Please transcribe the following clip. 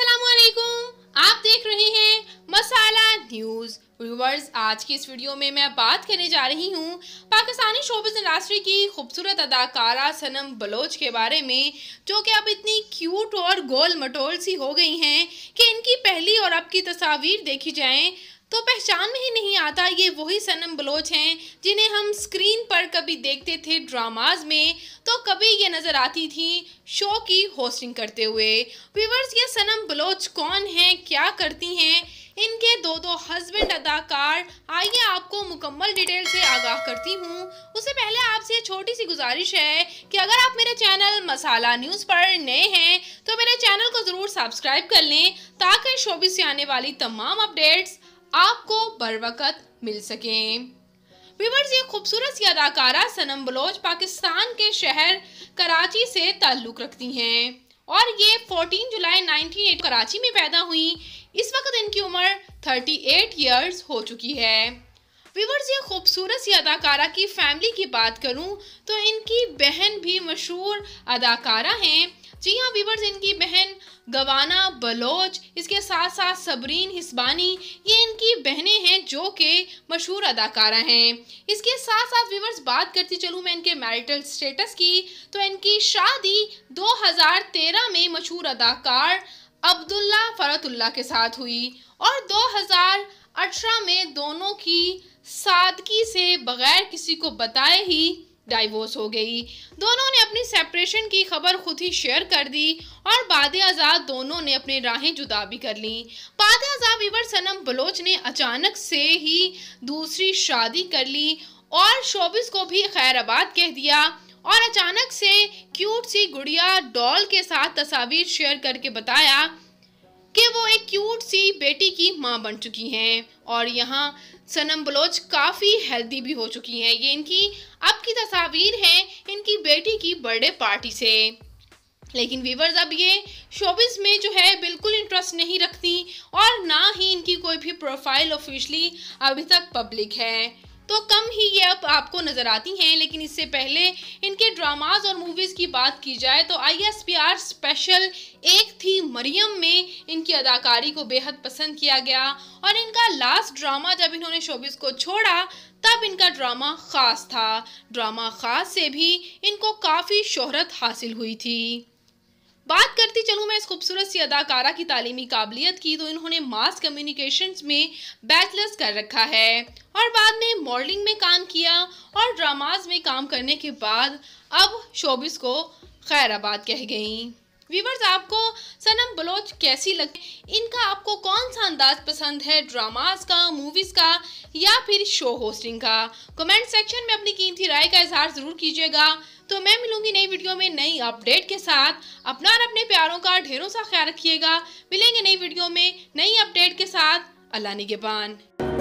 असलकुम आप देख रहे हैं मसाला न्यूज़ व्यूवर्स आज की इस वीडियो में मैं बात करने जा रही हूँ पाकिस्तानी शोबिस इंडस्ट्री की खूबसूरत अदाकारा सनम बलोच के बारे में जो कि अब इतनी क्यूट और गोल मटोल सी हो गई हैं कि इनकी पहली और अब की तस्वीर देखी जाएँ तो पहचान में ही नहीं आता ये वही सनम बलोच हैं जिन्हें हम स्क्रीन पर कभी देखते थे ड्रामाज में तो कभी ये नज़र आती थी शो की होस्टिंग करते हुए व्यूवर्स ये सनम बलोच कौन हैं क्या करती हैं इनके दो दो हस्बैंड अदाकार आइए आपको मुकम्मल डिटेल से आगाह करती हूँ उससे पहले आपसे छोटी सी गुजारिश है कि अगर आप मेरे चैनल मसाला न्यूज़ पर नए हैं तो मेरे चैनल को ज़रूर सब्सक्राइब कर लें ताकि शोबी से आने वाली तमाम अपडेट्स आपको बर वक्त मिल सकें व्यूवर्स ये खूबसूरत सी अदाकारा सनम बलोच पाकिस्तान के शहर कराची से ताल्लुक़ रखती हैं और ये 14 जुलाई एट कराची में पैदा हुई इस वक्त इनकी उम्र 38 इयर्स हो चुकी है व्यूवर्स ये खूबसूरत सी अदाकारा की फैमिली की बात करूं तो इनकी बहन भी मशहूर अदाकारा हैं जी हाँ वीवर्स इनकी बहन गवाना बलोच इसके साथ साथ सबरीन हिस्बानी ये इनकी बहनें हैं जो कि मशहूर अदाकारा हैं इसके साथ साथ वीवर्स बात करती चलूँ मैं इनके मैरिटल स्टेटस की तो इनकी शादी 2013 में मशहूर अदाकार अब्दुल्ला फ़रतुल्ला के साथ हुई और 2018 में दोनों की सादगी से बग़ैर किसी को बताए ही डाइवोर्स हो गई दोनों ने अपनी सेपरेशन की खबर खुद ही शेयर कर दी और बाद आज़ाद दोनों ने अपनी राहें जुदा भी कर ली बाद आज़ाद विवर सनम बलोच ने अचानक से ही दूसरी शादी कर ली और शोबिस को भी खैराबाद कह दिया और अचानक से क्यूट सी गुड़िया डॉल के साथ तस्वीर शेयर करके बताया कि वो एक क्यूट सी बेटी की माँ बन चुकी हैं और यहाँ सनम बलोच काफ़ी हेल्दी भी हो चुकी हैं ये इनकी अब की तस्वीर हैं इनकी बेटी की बर्थडे पार्टी से लेकिन वीवर्स अब ये शोबिस में जो है बिल्कुल इंटरेस्ट नहीं रखती और ना ही इनकी कोई भी प्रोफाइल ऑफिशली अभी तक पब्लिक है तो कम ही ये अब आपको नज़र आती हैं लेकिन इससे पहले इनके ड्रामाज और मूवीज़ की बात की जाए तो आर स्पेशल एक थी मरियम में इनकी अदाकारी को बेहद पसंद किया गया और इनका लास्ट ड्रामा जब इन्होंने शोबिस को छोड़ा तब इनका ड्रामा ख़ास था ड्रामा ख़ास से भी इनको काफ़ी शोहरत हासिल हुई थी बात करती चलूँ मैं इस खूबसूरत सी अदाकारा की तालीमी काबिलियत की तो इन्होंने मास कम्युनिकेशन में बैचलर्स कर रखा है और बाद में मॉडलिंग में काम किया और ड्रामाज में काम करने के बाद अब शोबिस को खैराबाद कह गई व्यूवर्स आपको सनम बलोच कैसी लगी इनका आपको कौन सा अंदाज पसंद है ड्रामाज का मूवीज़ का या फिर शो होस्टिंग का कमेंट सेक्शन में अपनी कीमती राय का इजहार ज़रूर कीजिएगा तो मैं मिलूंगी नई वीडियो में नई अपडेट के साथ अपना और अपने प्यारों का ढेरों सा ख्याल रखिएगा मिलेंगे नई वीडियो में नई अपडेट के साथ अल्लाह निगेबान